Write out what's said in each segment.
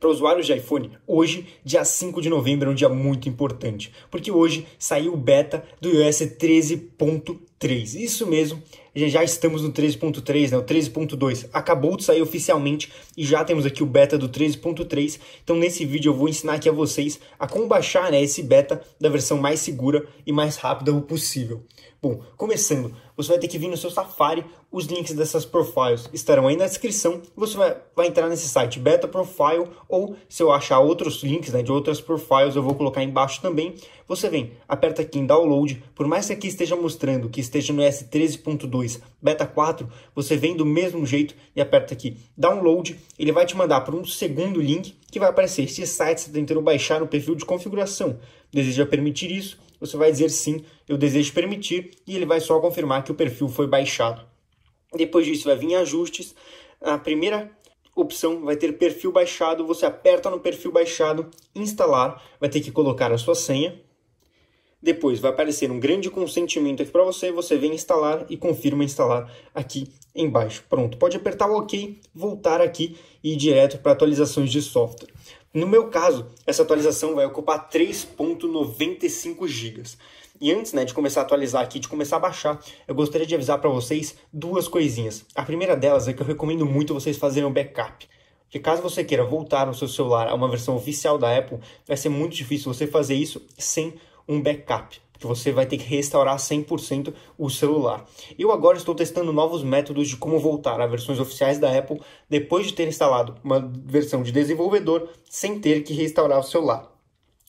Para usuários de iPhone, hoje, dia 5 de novembro, é um dia muito importante, porque hoje saiu o beta do iOS 13.3. Isso mesmo, já estamos no 13.3, né? O 13.2 acabou de sair oficialmente e já temos aqui o beta do 13.3. Então, nesse vídeo eu vou ensinar aqui a vocês a como baixar né, esse beta da versão mais segura e mais rápida possível. Bom, começando, você vai ter que vir no seu Safari, os links dessas profiles estarão aí na descrição, você vai, vai entrar nesse site Beta Profile, ou se eu achar outros links né, de outras profiles, eu vou colocar embaixo também, você vem, aperta aqui em Download, por mais que aqui esteja mostrando que esteja no S13.2 Beta 4, você vem do mesmo jeito e aperta aqui Download, ele vai te mandar para um segundo link que vai aparecer, esse site você tá baixar no perfil de configuração, deseja permitir isso, você vai dizer sim, eu desejo permitir, e ele vai só confirmar que o perfil foi baixado. Depois disso, vai vir ajustes. A primeira opção vai ter perfil baixado, você aperta no perfil baixado, instalar, vai ter que colocar a sua senha. Depois vai aparecer um grande consentimento aqui para você, você vem instalar e confirma instalar aqui embaixo. Pronto, pode apertar o OK, voltar aqui e ir direto para atualizações de software. No meu caso, essa atualização vai ocupar 3.95 GB. E antes né, de começar a atualizar aqui, de começar a baixar, eu gostaria de avisar para vocês duas coisinhas. A primeira delas é que eu recomendo muito vocês fazerem um backup. Porque caso você queira voltar o seu celular a uma versão oficial da Apple, vai ser muito difícil você fazer isso sem um backup que você vai ter que restaurar 100% o celular. Eu agora estou testando novos métodos de como voltar a versões oficiais da Apple depois de ter instalado uma versão de desenvolvedor sem ter que restaurar o celular.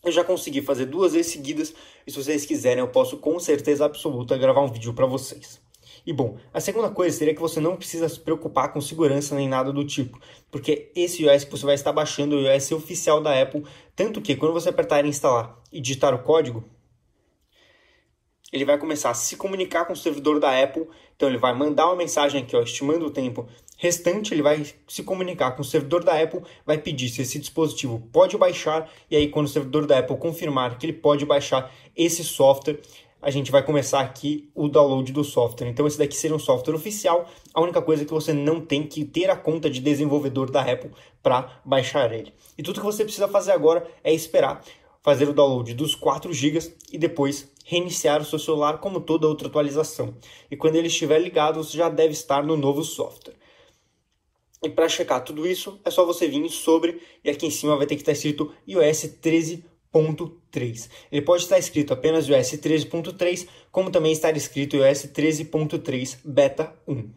Eu já consegui fazer duas vezes seguidas e se vocês quiserem eu posso com certeza absoluta gravar um vídeo para vocês. E bom, a segunda coisa seria que você não precisa se preocupar com segurança nem nada do tipo, porque esse iOS que você vai estar baixando é o iOS oficial da Apple, tanto que quando você apertar em instalar e digitar o código, ele vai começar a se comunicar com o servidor da Apple. Então ele vai mandar uma mensagem aqui, ó, estimando o tempo restante, ele vai se comunicar com o servidor da Apple, vai pedir se esse dispositivo pode baixar, e aí quando o servidor da Apple confirmar que ele pode baixar esse software, a gente vai começar aqui o download do software. Então esse daqui seria um software oficial, a única coisa é que você não tem que ter a conta de desenvolvedor da Apple para baixar ele. E tudo que você precisa fazer agora é esperar fazer o download dos 4 GB e depois reiniciar o seu celular como toda outra atualização. E quando ele estiver ligado, você já deve estar no novo software. E para checar tudo isso, é só você vir em sobre e aqui em cima vai ter que estar tá escrito iOS 13.3. Ele pode estar escrito apenas iOS 13.3, como também estar escrito iOS 13.3 Beta 1.